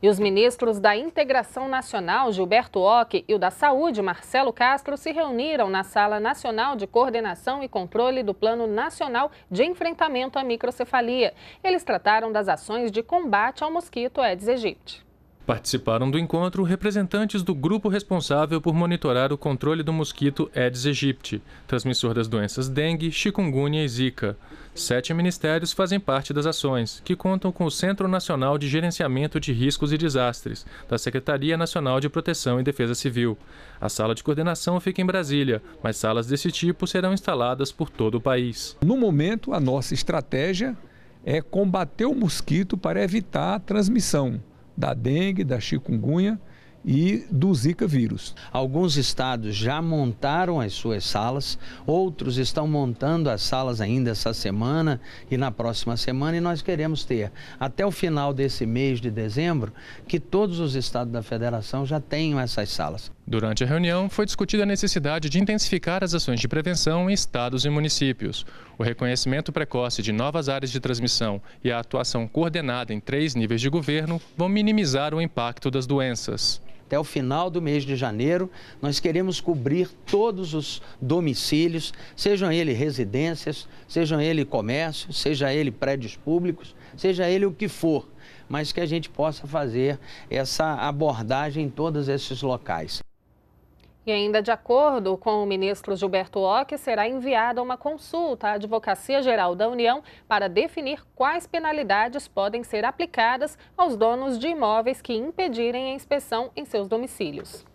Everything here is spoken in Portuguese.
E os ministros da Integração Nacional, Gilberto Ock, e o da Saúde, Marcelo Castro, se reuniram na Sala Nacional de Coordenação e Controle do Plano Nacional de Enfrentamento à Microcefalia. Eles trataram das ações de combate ao mosquito Aedes aegypti. Participaram do encontro representantes do grupo responsável por monitorar o controle do mosquito Aedes aegypti, transmissor das doenças dengue, chikungunya e zika. Sete ministérios fazem parte das ações, que contam com o Centro Nacional de Gerenciamento de Riscos e Desastres, da Secretaria Nacional de Proteção e Defesa Civil. A sala de coordenação fica em Brasília, mas salas desse tipo serão instaladas por todo o país. No momento, a nossa estratégia é combater o mosquito para evitar a transmissão da dengue, da chikungunya e do Zika vírus. Alguns estados já montaram as suas salas, outros estão montando as salas ainda essa semana e na próxima semana, e nós queremos ter até o final desse mês de dezembro que todos os estados da federação já tenham essas salas. Durante a reunião, foi discutida a necessidade de intensificar as ações de prevenção em estados e municípios. O reconhecimento precoce de novas áreas de transmissão e a atuação coordenada em três níveis de governo vão minimizar o impacto das doenças até o final do mês de janeiro, nós queremos cobrir todos os domicílios, sejam ele residências, sejam ele comércio, seja ele prédios públicos, seja ele o que for, mas que a gente possa fazer essa abordagem em todos esses locais. E ainda de acordo com o ministro Gilberto Ock, será enviada uma consulta à Advocacia Geral da União para definir quais penalidades podem ser aplicadas aos donos de imóveis que impedirem a inspeção em seus domicílios.